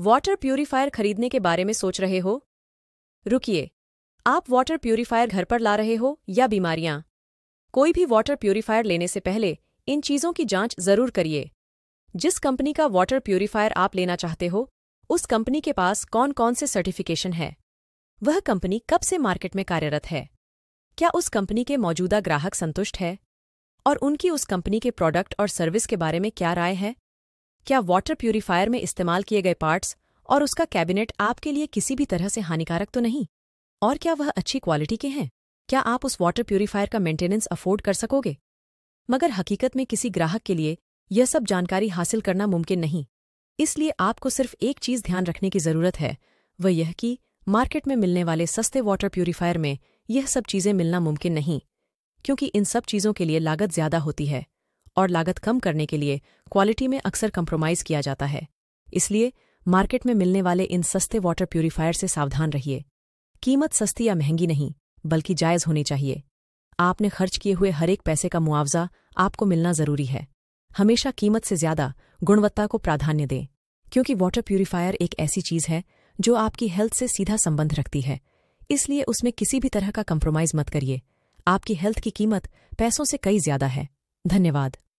water purifier खरीदने के बारे में सोच रहे हो रुकिए आप वाटर प्यूरीफायर घर पर ला रहे हो या बीमारियां कोई भी वाटर प्यूरीफायर लेने से पहले इन चीज़ों की जांच जरूर करिए जिस कंपनी का वाटर प्यूरीफायर आप लेना चाहते हो उस कंपनी के पास कौन कौन से सर्टिफिकेशन है वह कंपनी कब से मार्केट में कार्यरत है क्या उस कंपनी के मौजूदा ग्राहक संतुष्ट है और उनकी उस कंपनी के प्रोडक्ट और सर्विस के बारे में क्या राय है क्या वाटर प्यूरीफायर में इस्तेमाल किए गए पार्ट्स और उसका कैबिनेट आपके लिए किसी भी तरह से हानिकारक तो नहीं और क्या वह अच्छी क्वालिटी के हैं क्या आप उस वाटर प्यूरिफायर का मेंटेनेंस अफोर्ड कर सकोगे मगर हकीकत में किसी ग्राहक के लिए यह सब जानकारी हासिल करना मुमकिन नहीं इसलिए आपको सिर्फ एक चीज़ ध्यान रखने की ज़रूरत है वह यह कि मार्केट में मिलने वाले सस्ते वाटर प्यूरीफायर में यह सब चीज़ें मिलना मुमकिन नहीं क्योंकि इन सब चीज़ों के लिए लागत ज़्यादा होती है और लागत कम करने के लिए क्वालिटी में अक्सर कंप्रोमाइज़ किया जाता है इसलिए मार्केट में मिलने वाले इन सस्ते वाटर प्यूरीफायर से सावधान रहिए कीमत सस्ती या महंगी नहीं बल्कि जायज़ होनी चाहिए आपने खर्च किए हुए हर एक पैसे का मुआवजा आपको मिलना ज़रूरी है हमेशा कीमत से ज़्यादा गुणवत्ता को प्राधान्य दें क्योंकि वाटर प्यूरीफायर एक ऐसी चीज़ है जो आपकी हेल्थ से सीधा संबंध रखती है इसलिए उसमें किसी भी तरह का कंप्रोमाइज़ मत करिए आपकी हेल्थ की कीमत पैसों से कई ज़्यादा है धन्यवाद